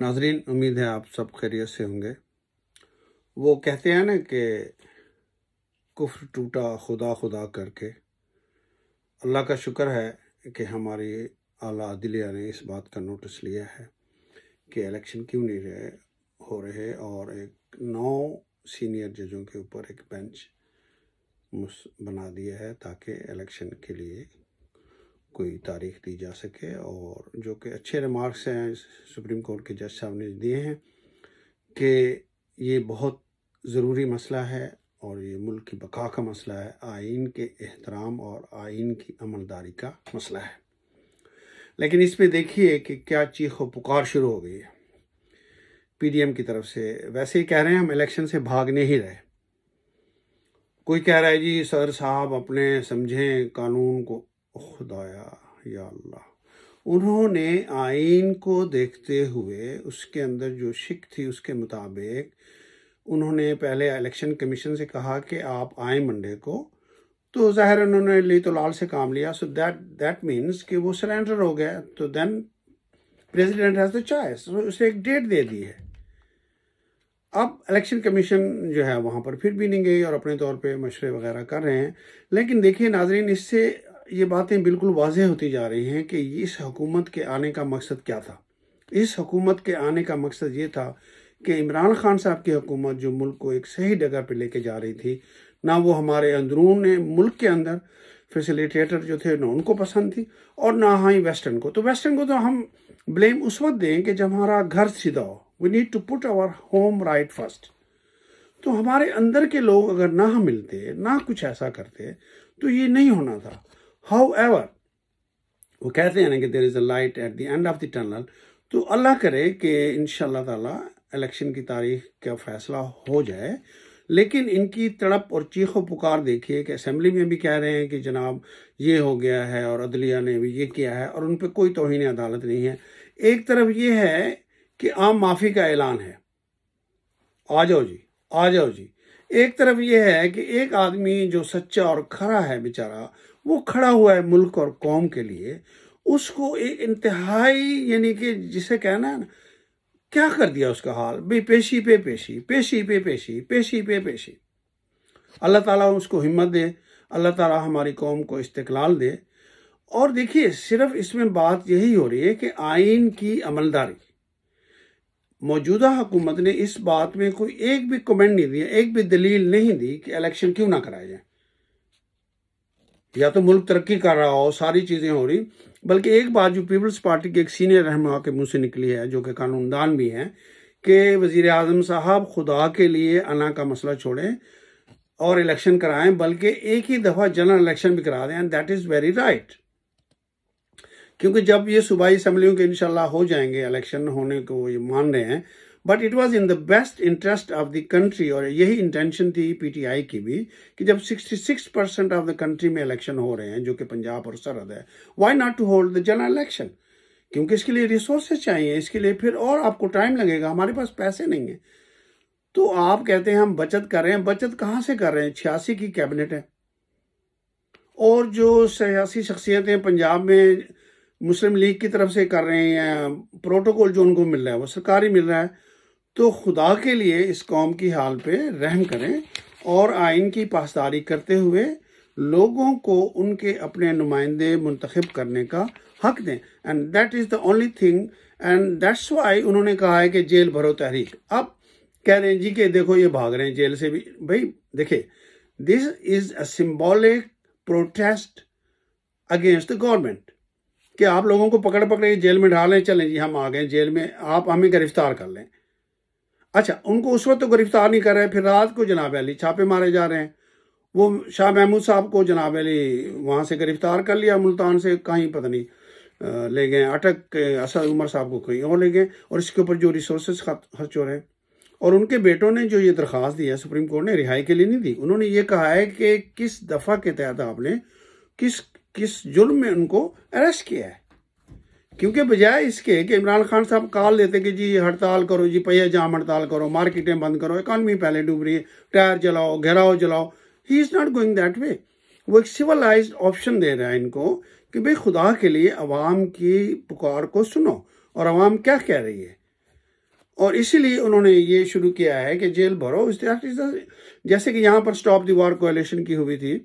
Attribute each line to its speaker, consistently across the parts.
Speaker 1: नाजरीन उम्मीद है आप सब खैरियत से होंगे वो कहते हैं ना कि कुफ्र टूटा खुदा खुदा करके अल्लाह का शुक्र है कि हमारी आला अदलिया ने इस बात का नोटिस लिया है कि इलेक्शन क्यों नहीं रहे हो रहे और एक नौ सीनियर जजों के ऊपर एक बेंच बना दिया है ताकि इलेक्शन के लिए कोई तारीख दी जा सके और जो कि अच्छे रिमार्क्स हैं सुप्रीम कोर्ट के जज साहब ने दिए हैं कि ये बहुत ज़रूरी मसला है और ये मुल्क की बका का मसला है आइन के एहतराम और आइन की अमलदारी का मसला है लेकिन इस पर देखिए कि क्या चीख व पुकार शुरू हो गई है पीडीएम की तरफ से वैसे ही कह रहे हैं हम इलेक्शन से भाग नहीं रहे कोई कह रहा है जी सर साहब अपने समझें कानून को खुदाया या अल्लाह उन्होंने आइन को देखते हुए उसके अंदर जो शिक थी उसके मुताबिक उन्होंने पहले इलेक्शन कमीशन से कहा कि आप आए मंडे को तो ज़ाहिर उन्होंने ली तो लाल से काम लिया सो दैट दैट मीन्स कि वो सरेंडर हो गया तो then president has the choice उसे एक डेट दे दी है अब इलेक्शन कमीशन जो है वहाँ पर फिर भी नहीं गई और अपने तौर पे मशरे वगैरह कर रहे हैं लेकिन देखिए नाजरीन इससे ये बातें बिल्कुल वाज होती जा रही हैं कि इस हुकूमत के आने का मकसद क्या था इस हुकूमत के आने का मकसद ये था कि इमरान खान साहब की हुकूमत जो मुल्क को एक सही जगह पर लेके जा रही थी ना वो हमारे अंदरून मुल्क के अंदर फैसिलिटेटर जो थे ना उनको पसंद थी और ना हाई ही वेस्टर्न को तो वेस्टर्न को तो हम ब्लेम उस वक्त दें कि जब हमारा घर सीधा हो we need to put our home right first तो हमारे अंदर के लोग अगर ना मिलते ना कुछ ऐसा करते तो ये नहीं होना था However, वो कहते हैं ना कि there is a light at the end of the tunnel तो अल्लाह करे कि इन ताला इलेक्शन की तारीख का फैसला हो जाए लेकिन इनकी तड़प और चीखो पुकार देखिए कि असम्बली में भी कह रहे हैं कि जनाब ये हो गया है और अदलिया ने भी ये किया है और उन पर कोई तोहनी अदालत नहीं है एक तरफ ये है कि आम माफ़ी का ऐलान है आ जाओ जी आ जाओ जी एक तरफ यह है कि एक आदमी जो सच्चा और खरा है बेचारा वो खड़ा हुआ है मुल्क और कौम के लिए उसको एक इंतहाई यानी कि जिसे कहना है ना क्या कर दिया उसका हाल भाई पेशी पे पेशी पेशी पे पेशी पेशी पे पेशी अल्लाह ताला उसको हिम्मत दे अल्लाह ताला हमारी कौम को इस्तकलाल दे और देखिए सिर्फ इसमें बात यही हो रही है कि आइन की अमलदारी मौजूदा हुकूमत ने इस बात में कोई एक भी कमेंट नहीं दिया एक भी दलील नहीं दी कि इलेक्शन क्यों ना कराया जाए या तो मुल्क तरक्की कर रहा हो सारी चीज़ें हो रही बल्कि एक बात जो पीपल्स पार्टी के एक सीनियर रहनुमा के मुंह से निकली है जो कि कानूनदान भी है कि वजीर अजम साहब खुदा के लिए अना का मसला छोड़ें और इलेक्शन कराएं बल्कि एक ही दफ़ा जनरल इलेक्शन भी करा दें दैट इज़ वेरी राइट क्योंकि जब ये सूबाई असम्बलियों के इनशाला हो जाएंगे इलेक्शन होने को ये मान रहे हैं but it was in the best interest of the country और यही इंटेंशन थी पीटीआई की भी कि जब 66 परसेंट ऑफ द कंट्री में इलेक्शन हो रहे हैं जो कि पंजाब और सरहद है why not to hold the general election क्योंकि इसके लिए रिसोर्सेज चाहिए इसके लिए फिर और आपको टाइम लगेगा हमारे पास पैसे नहीं है तो आप कहते हैं हम बचत कर रहे हैं बचत कहां से कर रहे हैं छियासी की कैबिनेट है और जो सियासी शख्सियतें पंजाब में मुस्लिम लीग की तरफ से कर रहे हैं प्रोटोकॉल जो उनको मिल रहा है वो सरकारी मिल रहा है तो खुदा के लिए इस कौम की हाल पे रहम करें और आइन की पासदारी करते हुए लोगों को उनके अपने नुमाइंदे मुंतखब करने का हक दें and that is the only thing and that's why उन्होंने कहा है कि जेल भरो तहरीक अब कह रहे हैं जी के देखो ये भाग रहे हैं जेल से भी भाई देखे this is a symbolic protest against the government कि आप लोगों को पकड़ पकड़ जेल में डालें चलें जी हम आ गए जेल में आप हमें गिरफ्तार कर लें अच्छा उनको उस वक्त तो गिरफ्तार नहीं कर रहे फिर रात को जनाब अली छापे मारे जा रहे हैं वो शाह महमूद साहब को जनाब अली वहाँ से गिरफ्तार कर लिया मुल्तान से कहीं पता नहीं ले गए अटक असद उमर साहब को कहीं और ले गए और इसके ऊपर जो रिसोर्स खर्च हो रहे हैं और उनके बेटों ने जो ये दरख्वास्त दी है सुप्रीम कोर्ट ने रिहाई के लिए नहीं दी उन्होंने ये कहा है कि किस दफ़ा के तहत आपने किस किस जुर्म में उनको अरेस्ट किया है क्योंकि बजाय इसके कि इमरान खान साहब कॉल लेते कि जी हड़ताल करो जी पहिया जाम हड़ताल करो मार्केटें बंद करो इकॉनमी पहले डूब रही है टायर जलाओ घेराव जलाओ ही is not going that way वो एक सिविलाइज ऑप्शन दे रहा है इनको कि भाई खुदा के लिए अवाम की पुकार को सुनो और अवाम क्या कह रही है और इसीलिए उन्होंने ये शुरू किया है कि जेल भरो जैसे कि यहाँ पर स्टॉप दीवार कोलेशन की हुई थी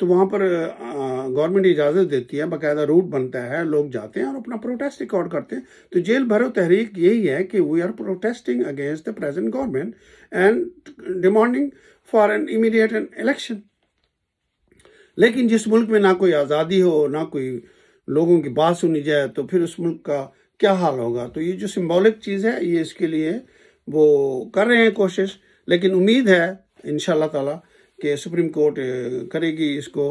Speaker 1: तो वहाँ पर आ, गवर्नमेंट इजाजत देती है बाकायदा रूट बनता है लोग जाते हैं और अपना प्रोटेस्ट रिकॉर्ड करते हैं तो जेल भरो तहरीक यही है कि we are protesting against the present government and demanding for an immediate an election लेकिन जिस मुल्क में ना कोई आज़ादी हो ना कोई लोगों की बात सुनी जाए तो फिर उस मुल्क का क्या हाल होगा तो ये जो सिम्बोलिक चीज़ है ये इसके लिए वो कर रहे हैं कोशिश लेकिन उम्मीद है इन ताला कि सुप्रीम कोर्ट करेगी इसको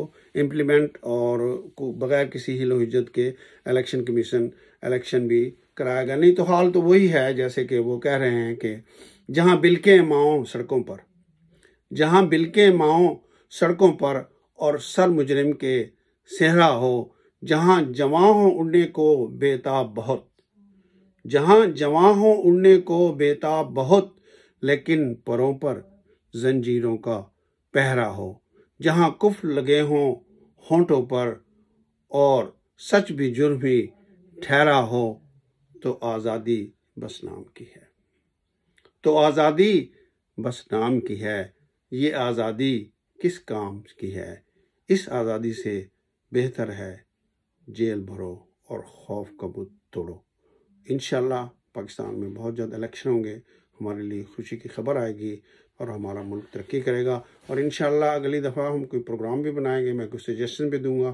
Speaker 1: इम्प्लीमेंट और बगैर किसी हिलो हिजत के इलेक्शन कमीशन इलेक्शन भी कराएगा नहीं तो हाल तो वही है जैसे कि वो कह रहे हैं कि जहाँ के माओ सड़कों पर जहाँ के माओ सड़कों पर और सर मुजरिम के सेहरा हो जहाँ जवा हो उड़ने को बेताब बहुत जहाँ जवा हो उड़ने को बेताब बहुत लेकिन परों पर जंजीरों का पहरा हो जहाँ कुफ लगे हों होंठों पर और सच भी जुर्म भी ठहरा हो तो आज़ादी बस नाम की है तो आज़ादी बस नाम की है ये आज़ादी किस काम की है इस आज़ादी से बेहतर है जेल भरो और खौफ कबूत तोड़ो इन पाकिस्तान में बहुत ज़्यादा इलेक्शन होंगे हमारे लिए खुशी की खबर आएगी और हमारा मुल्क तरक्की करेगा और इन अगली दफ़ा हम कोई प्रोग्राम भी बनाएंगे मैं कुछ सजेशन भी दूंगा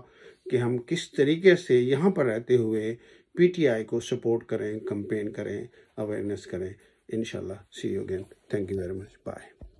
Speaker 1: कि हम किस तरीके से यहाँ पर रहते हुए पीटीआई को सपोर्ट करें कंपेन करें अवेयरनेस करें in see you again thank you very much bye